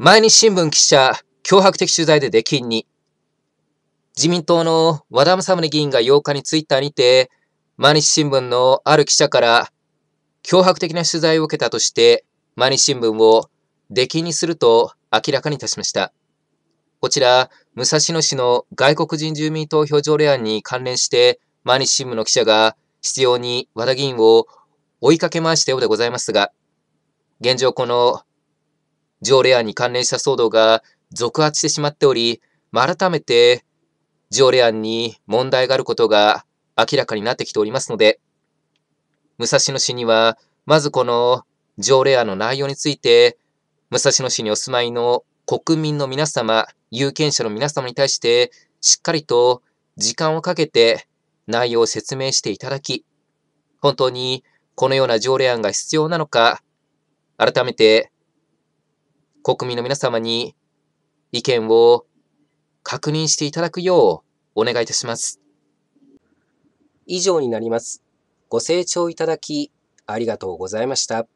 毎日新聞記者、脅迫的取材で出禁に。自民党の和田政宗議員が8日にツイッターにて、毎日新聞のある記者から、脅迫的な取材を受けたとして、毎日新聞を出禁にすると明らかにいたしました。こちら、武蔵野市の外国人住民投票条例案に関連して、毎日新聞の記者が執拗に和田議員を追いかけ回したようでございますが、現状この条例案に関連した騒動が続発してしまっており、改めて条例案に問題があることが明らかになってきておりますので、武蔵野市には、まずこの条例案の内容について、武蔵野市にお住まいの国民の皆様、有権者の皆様に対して、しっかりと時間をかけて内容を説明していただき、本当にこのような条例案が必要なのか、改めて国民の皆様に意見を確認していただくようお願いいたします。以上になります。ご清聴いただきありがとうございました。